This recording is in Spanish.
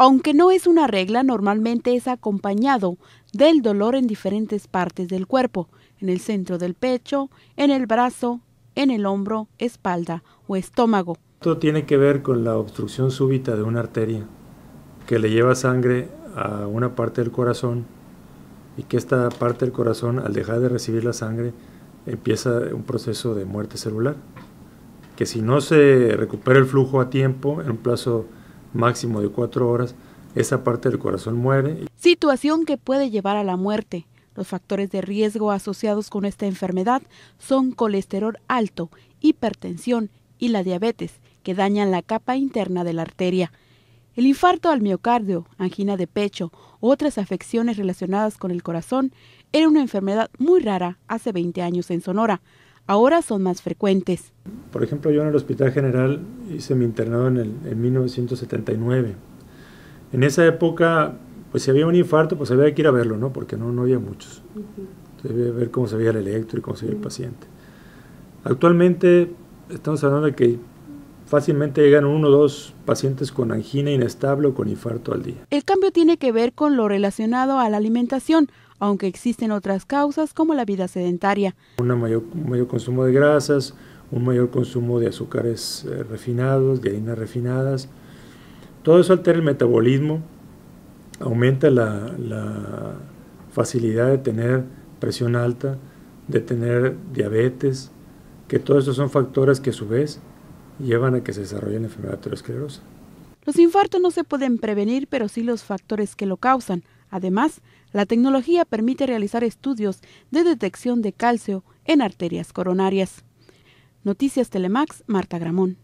Aunque no es una regla, normalmente es acompañado del dolor en diferentes partes del cuerpo, en el centro del pecho, en el brazo, en el hombro, espalda o estómago. Esto tiene que ver con la obstrucción súbita de una arteria que le lleva sangre a una parte del corazón y que esta parte del corazón al dejar de recibir la sangre empieza un proceso de muerte celular que si no se recupera el flujo a tiempo en un plazo máximo de cuatro horas, esa parte del corazón muere. Situación que puede llevar a la muerte. Los factores de riesgo asociados con esta enfermedad son colesterol alto, hipertensión y la diabetes, que dañan la capa interna de la arteria. El infarto al miocardio, angina de pecho u otras afecciones relacionadas con el corazón era una enfermedad muy rara hace 20 años en Sonora, ahora son más frecuentes. Por ejemplo, yo en el Hospital General hice mi internado en, en 1979. En esa época, pues si había un infarto, pues había que ir a verlo, ¿no? Porque no, no había muchos. Entonces había ver cómo se veía el electro y cómo se veía el paciente. Actualmente estamos hablando de que fácilmente llegan uno o dos pacientes con angina inestable o con infarto al día. El cambio tiene que ver con lo relacionado a la alimentación, aunque existen otras causas como la vida sedentaria. Un mayor, consumo de grasas, un mayor consumo de azúcares eh, refinados, de harinas refinadas. Todo eso altera el metabolismo, aumenta la, facilidad de tener presión alta, de tener diabetes, que todos esos son factores que a su vez llevan a que se desarrolle la enfermedad aterosclerosa. Los infartos no se pueden prevenir, pero sí los factores que lo causan. Además, la tecnología permite realizar estudios de detección de calcio en arterias coronarias. Noticias Telemax, Marta Gramón.